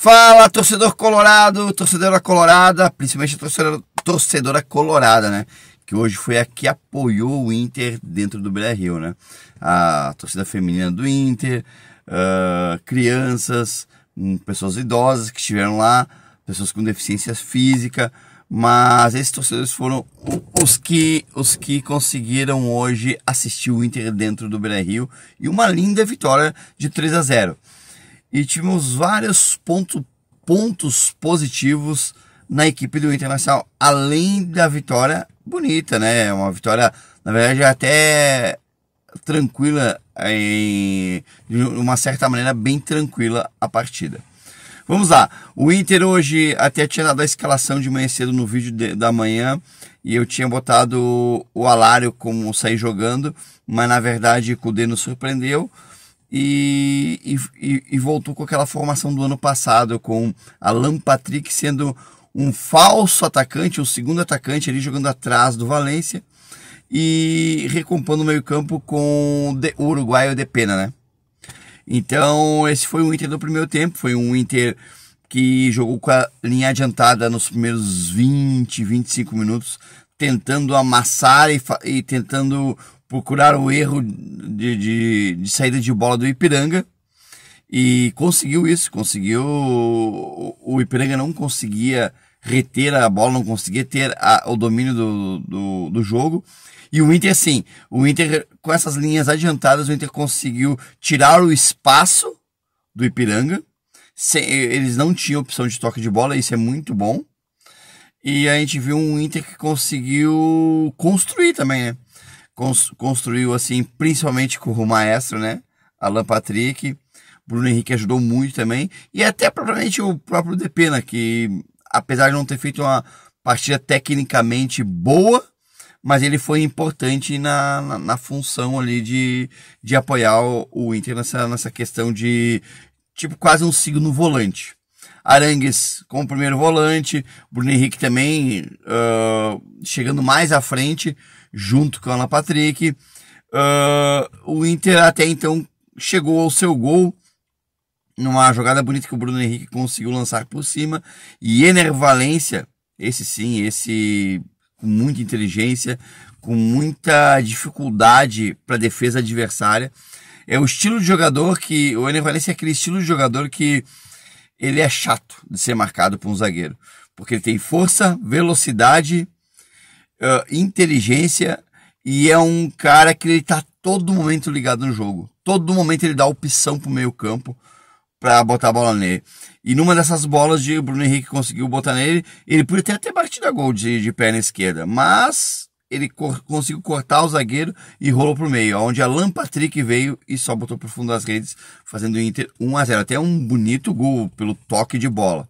Fala, torcedor colorado, torcedora colorada, principalmente a torcedora, torcedora colorada, né? Que hoje foi a que apoiou o Inter dentro do Beira Rio, né? A torcida feminina do Inter, uh, crianças, um, pessoas idosas que estiveram lá, pessoas com deficiência física, mas esses torcedores foram os que os que conseguiram hoje assistir o Inter dentro do Beira Rio e uma linda vitória de 3 a 0 e tivemos vários ponto, pontos positivos na equipe do Internacional, além da vitória bonita, né? Uma vitória, na verdade, até tranquila, eh, em, de uma certa maneira, bem tranquila a partida. Vamos lá, o Inter hoje até tinha dado a escalação de manhã cedo no vídeo de, da manhã e eu tinha botado o Alário como sair jogando, mas na verdade o Cudê nos surpreendeu e, e, e, voltou com aquela formação do ano passado, com Alan Patrick sendo um falso atacante, o um segundo atacante ali jogando atrás do Valência e recompondo o meio-campo com o uruguaio de pena, né? Então, esse foi o Inter do primeiro tempo, foi um Inter que jogou com a linha adiantada nos primeiros 20, 25 minutos, tentando amassar e, e tentando procuraram o erro de, de, de saída de bola do Ipiranga e conseguiu isso, conseguiu. O Ipiranga não conseguia reter a bola, não conseguia ter a, o domínio do, do, do, jogo. E o Inter, sim, o Inter, com essas linhas adiantadas, o Inter conseguiu tirar o espaço do Ipiranga. Sem, eles não tinham opção de toque de bola, isso é muito bom. E a gente viu um Inter que conseguiu construir também, né? cons construiu assim, principalmente com o maestro, né? Alan Patrick, Bruno Henrique ajudou muito também, e até propriamente o próprio Depena, que apesar de não ter feito uma partida tecnicamente boa, mas ele foi importante na, na, na função ali de, de apoiar o, o, Inter nessa, nessa questão de tipo quase um signo volante. Arangues como primeiro volante, Bruno Henrique também uh, chegando mais à frente, junto com a Ana Patrick. Uh, o Inter até então chegou ao seu gol numa jogada bonita que o Bruno Henrique conseguiu lançar por cima. E Ener Valência, esse sim, esse com muita inteligência, com muita dificuldade para a defesa adversária. É o estilo de jogador que. O Ener Valência é aquele estilo de jogador que ele é chato de ser marcado por um zagueiro. Porque ele tem força, velocidade uh, inteligência e é um cara que ele tá todo momento ligado no jogo. Todo momento ele dá opção pro meio campo para botar a bola nele. E numa dessas bolas de Bruno Henrique conseguiu botar nele, ele podia ter até batido a gol de, de perna esquerda, mas ele cor, conseguiu cortar o zagueiro e rolou pro meio, onde Alan Patrick veio e só botou pro fundo das redes, fazendo o Inter 1 a 0, até um bonito gol pelo toque de bola.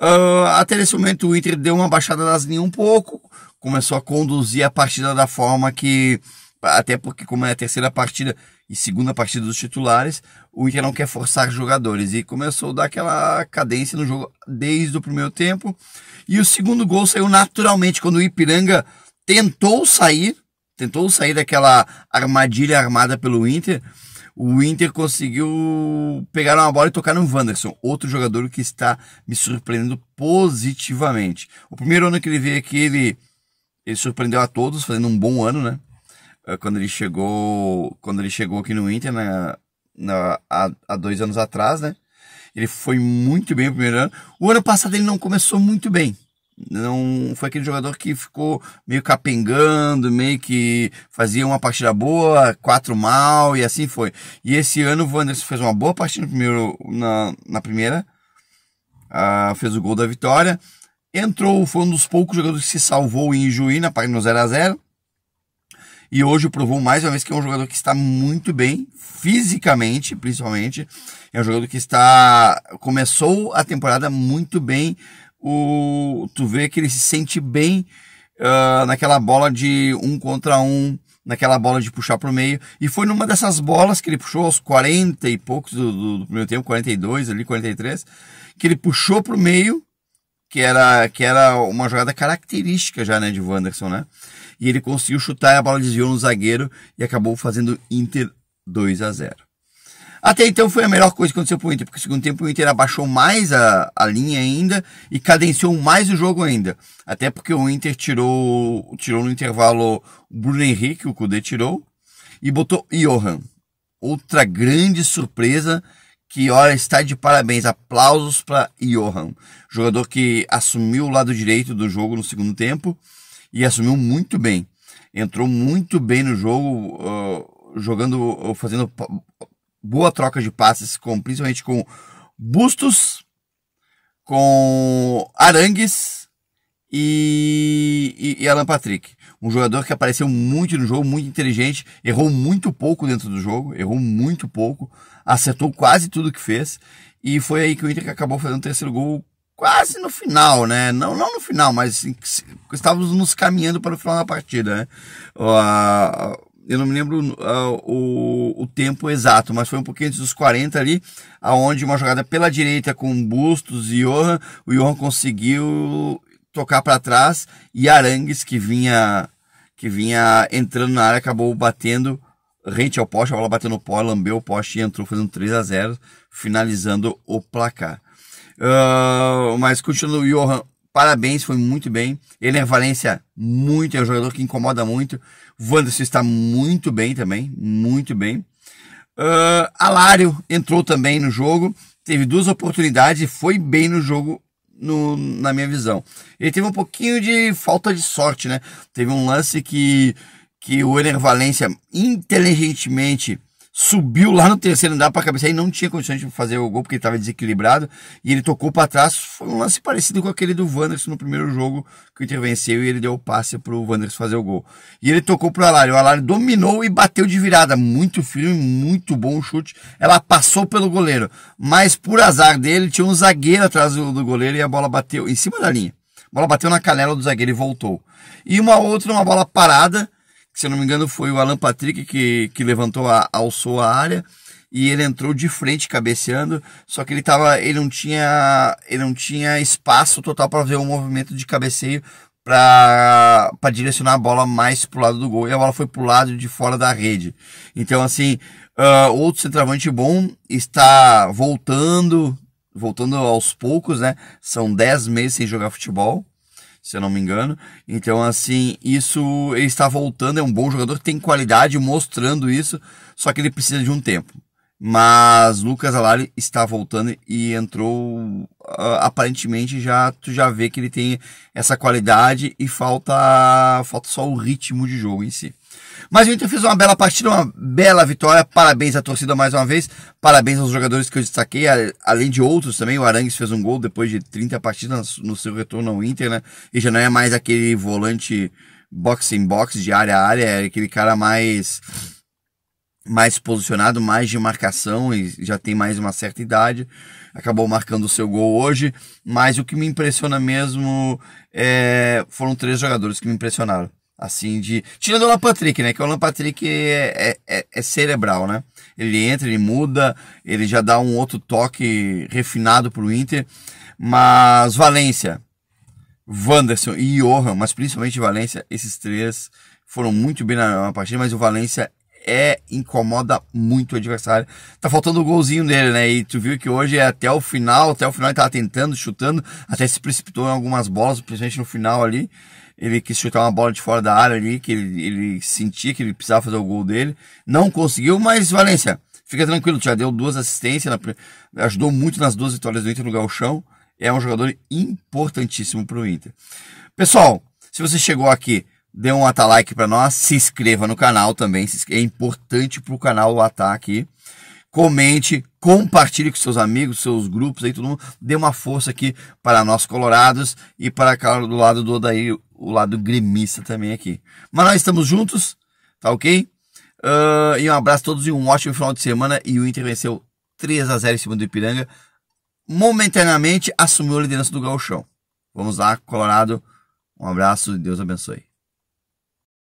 Uh, até nesse momento o Inter deu uma baixada das linhas um pouco, começou a conduzir a partida da forma que, até porque como é a terceira partida e segunda partida dos titulares, o Inter não quer forçar jogadores e começou a dar aquela cadência no jogo desde o primeiro tempo. E o segundo gol saiu naturalmente quando o Ipiranga tentou sair, tentou sair daquela armadilha armada pelo Inter o Inter conseguiu pegar uma bola e tocar no Wanderson, outro jogador que está me surpreendendo positivamente. O primeiro ano que ele veio aqui, ele, ele surpreendeu a todos, fazendo um bom ano, né? Eh, quando ele chegou, quando ele chegou aqui no Inter na, né, na, há, há dois anos atrás, né? Ele foi muito bem o primeiro ano. O ano passado ele não começou muito bem não foi aquele jogador que ficou meio capengando, meio que fazia uma partida boa, quatro mal e assim foi. E esse ano o Wanderson fez uma boa partida primeiro, na, na primeira, ah, fez o gol da vitória, entrou, foi um dos poucos jogadores que se salvou em Juí na página 0 a 0 e hoje provou mais uma vez que é um jogador que está muito bem, fisicamente, principalmente. É um jogador que está começou a temporada muito bem o, tu vê que ele se sente bem uh, naquela bola de um contra um, naquela bola de puxar para o meio. E foi numa dessas bolas que ele puxou aos 40 e poucos do, do, do primeiro tempo, 42 ali, 43, que ele puxou para o meio, que era, que era uma jogada característica já né, de Wanderson, né? E ele conseguiu chutar e a bola desviou no zagueiro e acabou fazendo Inter 2 a 0. Até então foi a melhor coisa que aconteceu pro Inter, porque no segundo tempo o Inter abaixou mais a, a linha ainda e cadenciou mais o jogo ainda. Até porque o Inter tirou, tirou no intervalo o Bruno Henrique, o Cudê tirou, e botou Johan. Outra grande surpresa que, olha, está de parabéns. Aplausos para Johan, jogador que assumiu o lado direito do jogo no segundo tempo e assumiu muito bem. Entrou muito bem no jogo, uh, jogando, fazendo boa troca de passes, com, principalmente com Bustos, com Arangues e, e, e, Alan Patrick. Um jogador que apareceu muito no jogo, muito inteligente, errou muito pouco dentro do jogo, errou muito pouco, acertou quase tudo que fez. E foi aí que o Inter acabou fazendo o terceiro gol quase no final, né? Não, não no final, mas assim, estávamos nos caminhando para o final da partida, né? eu não me lembro uh, o, o, tempo exato, mas foi um pouquinho antes dos 40 ali, aonde uma jogada pela direita com Bustos e Johan, o Johan conseguiu tocar para trás e Arangues que vinha que vinha entrando na área acabou batendo rente ao poste, a bola bateu no pó, lambeu o poste e entrou fazendo 3 a 0, finalizando o placar. Uh, mas continuando o Johan, Parabéns, foi muito bem. Ele é Valência muito, é um jogador que incomoda muito. Wanderson está muito bem também, muito bem. Uh, Alário entrou também no jogo, teve duas oportunidades e foi bem no jogo, no, na minha visão. Ele teve um pouquinho de falta de sorte, né? Teve um lance que, que o Ener Valência inteligentemente subiu lá no terceiro andar para cabeça e não tinha condições de fazer o gol porque ele estava desequilibrado e ele tocou para trás. Foi um lance parecido com aquele do Wanderson no primeiro jogo que o Inter venceu e ele deu o passe para o Wanderson fazer o gol. E ele tocou para o Alário. O Alário dominou e bateu de virada. Muito firme, muito bom o chute. Ela passou pelo goleiro, mas por azar dele tinha um zagueiro atrás do, do goleiro e a bola bateu em cima da linha. A bola bateu na canela do zagueiro e voltou. E uma outra, uma bola parada se não me engano, foi o Alan Patrick que, que levantou, a, alçou a área e ele entrou de frente cabeceando, só que ele tava, ele não tinha, ele não tinha espaço total para ver o um movimento de cabeceio para direcionar a bola mais pro lado do gol. E a bola foi pro lado de fora da rede. Então assim, uh, outro centroavante bom está voltando, voltando aos poucos, né? São 10 meses sem jogar futebol se eu não me engano. Então, assim, isso ele está voltando, é um bom jogador, tem qualidade mostrando isso, só que ele precisa de um tempo. Mas Lucas Alari está voltando e entrou uh, aparentemente já tu já vê que ele tem essa qualidade e falta falta só o ritmo de jogo em si. Mas o Inter fez uma bela partida, uma bela vitória. Parabéns à torcida mais uma vez. Parabéns aos jogadores que eu destaquei, além de outros também. O Arangues fez um gol depois de 30 partidas no seu retorno ao Inter, né? E já não é mais aquele volante boxe em boxe de área a área, é aquele cara mais mais posicionado, mais de marcação e já tem mais uma certa idade. Acabou marcando o seu gol hoje, mas o que me impressiona mesmo é, foram três jogadores que me impressionaram. Assim, de. Tirando o Alan Patrick, né? Que o Alan Patrick é, é, é, é cerebral, né? Ele entra, ele muda, ele já dá um outro toque refinado pro Inter. Mas Valência, Wanderson e Johan, mas principalmente Valência, esses três foram muito bem na, partida, mas o Valência é incomoda muito o adversário. Tá faltando o um golzinho dele, né? E tu viu que hoje é até o final, até o final ele tava tentando, chutando, até se precipitou em algumas bolas, principalmente no final ali. Ele quis chutar uma bola de fora da área ali, que ele, ele sentia que ele precisava fazer o gol dele. Não conseguiu, mas Valência, fica tranquilo, já deu duas assistências, na, ajudou muito nas duas vitórias do Inter no Galchão. É um jogador importantíssimo para o Inter. Pessoal, se você chegou aqui, dê um like para nós, se inscreva no canal também, é importante para o canal o ataque, Comente, compartilhe com seus amigos, seus grupos aí, todo mundo. Dê uma força aqui para nós colorados e para cara do lado do daí o lado gremista também aqui. Mas nós estamos juntos, tá ok? Uh, e um abraço a todos e um ótimo final de semana. E o Inter venceu 3 a 0 em cima do Ipiranga. Momentaneamente assumiu a liderança do Galchão. Vamos lá, Colorado. Um abraço e Deus abençoe.